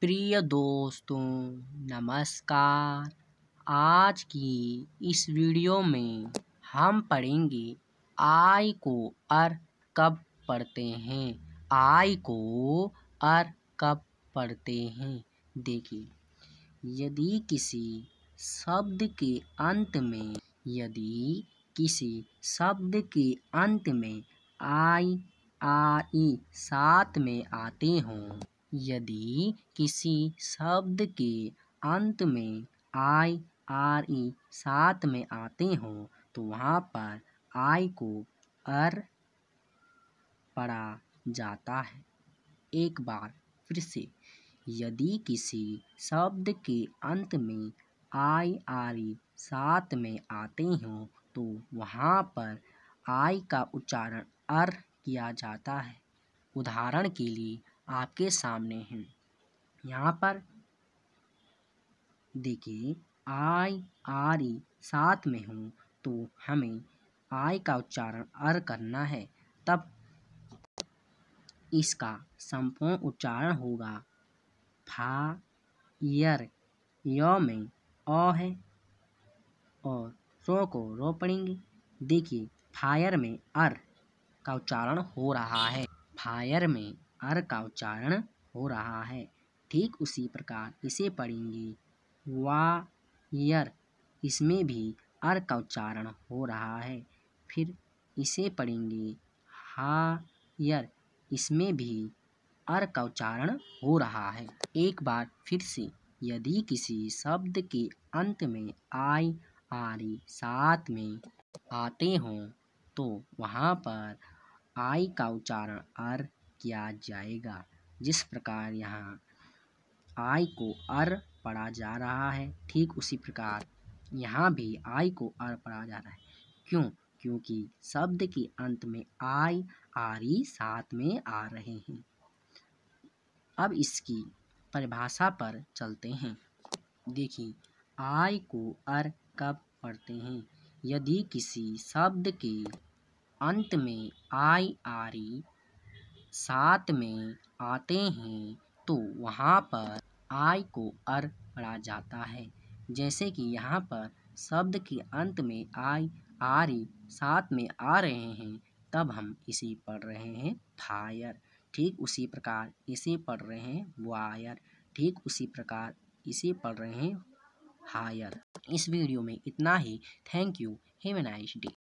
प्रिय दोस्तों नमस्कार आज की इस वीडियो में हम पढ़ेंगे आई को अर कब पढ़ते हैं आई को अर कब पढ़ते हैं देखिए यदि किसी शब्द के अंत में यदि किसी शब्द के अंत में आई आई साथ में आते हों यदि किसी शब्द के अंत में आई आर ई साथ में आते हों तो वहाँ पर आई को अर पढ़ा जाता है एक बार फिर से यदि किसी शब्द के अंत में आई आर ई साथ में आते हों तो वहाँ पर आई का उच्चारण अर किया जाता है उदाहरण के लिए आपके सामने हैं यहाँ पर देखिए आई आर ई साथ में हूँ तो हमें आय का उच्चारण अर करना है तब इसका संपूर्ण उच्चारण होगा फा यर य में अ है और रो को रो पड़ेंगे देखिए फायर में अर का उच्चारण हो रहा है फायर में अर का उच्चारण हो रहा है ठीक उसी प्रकार इसे पढ़ेंगे वायर इसमें भी अर का उच्चारण हो रहा है फिर इसे पढ़ेंगे हायर इसमें भी अर का उच्चारण हो रहा है एक बार फिर से यदि किसी शब्द के अंत में आई आरी साथ में आते हों तो वहाँ पर आई का उच्चारण अर किया जाएगा जिस प्रकार यहाँ आय को अर पढ़ा जा रहा है ठीक उसी प्रकार यहाँ भी आय को अर पढ़ा जा रहा है क्यों क्योंकि शब्द के अंत में आय आरी साथ में आ रहे हैं अब इसकी परिभाषा पर चलते हैं देखिए आय को अर कब पढ़ते हैं यदि किसी शब्द के अंत में आय आरी साथ में आते हैं तो वहाँ पर आय को अर पढ़ा जाता है जैसे कि यहाँ पर शब्द के अंत में आय आ रही साथ में आ रहे हैं तब हम इसे पढ़ रहे हैं थायर ठीक उसी प्रकार इसे पढ़ रहे हैं वायर ठीक उसी प्रकार इसे पढ़ रहे हैं हायर इस वीडियो में इतना ही thank you have a nice day